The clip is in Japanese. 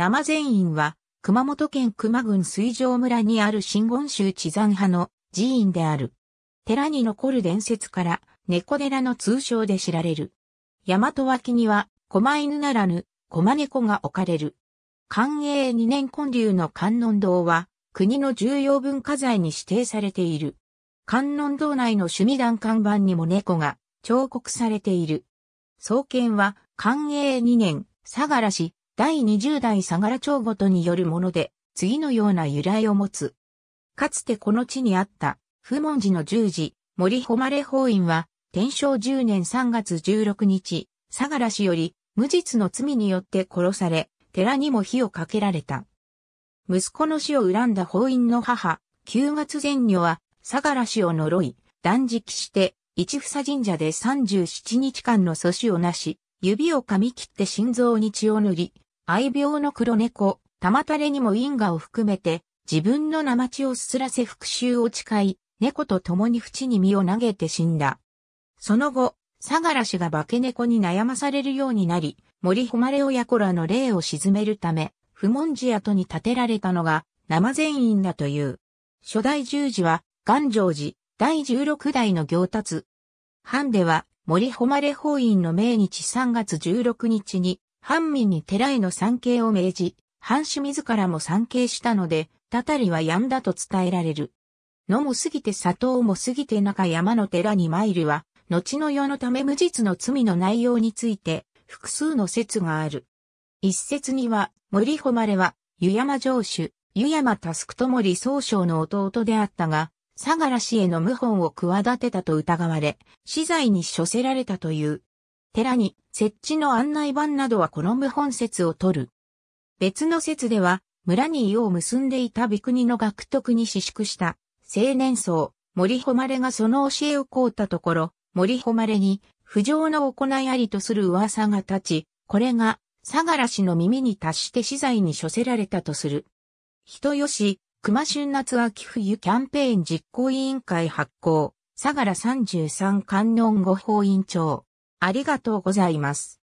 生全院は、熊本県熊郡水上村にある新言宗地山派の寺院である。寺に残る伝説から、猫寺の通称で知られる。大和脇には、狛犬ならぬ、駒猫が置かれる。寛永二年建立の観音堂は、国の重要文化財に指定されている。観音堂内の趣味団看板にも猫が彫刻されている。創建は、寛永二年、相良市、第20代相良町ごとによるもので、次のような由来を持つ。かつてこの地にあった、不文寺の十字、森誉法院は、天正10年3月16日、相良氏より、無実の罪によって殺され、寺にも火をかけられた。息子の死を恨んだ法院の母、九月前女は、相良氏を呪い、断食して、一房神社で37日間の阻止をなし、指を噛み切って心臓に血を塗り、愛病の黒猫、玉垂れにも因果を含めて、自分の生血をすすらせ復讐を誓い、猫と共に淵に身を投げて死んだ。その後、相良氏が化け猫に悩まされるようになり、森誉親子らの霊を沈めるため、不問寺跡に建てられたのが、生善院だという。初代十字は、元城寺、第十六代の行達。藩では、森誉法院の命日3月16日に、藩民に寺への参詣を命じ、藩主自らも参詣したので、たたりはやんだと伝えられる。野も過ぎて佐藤も過ぎて中山の寺に参るは、後の世のため無実の罪の内容について、複数の説がある。一説には、森誉は、湯山城主、湯山佑と森総将の弟であったが、相良氏への謀反を企てたと疑われ、死罪に処せられたという。寺に設置の案内板などはこの無本説を取る。別の説では、村に異を結んでいた美国の学徳に私縮した青年層、森誉がその教えを凍うたところ、森誉に不浄の行いありとする噂が立ち、これが相良氏の耳に達して資材に処せられたとする。人吉、熊春夏秋冬キャンペーン実行委員会発行、相良33観音護法院長。ありがとうございます。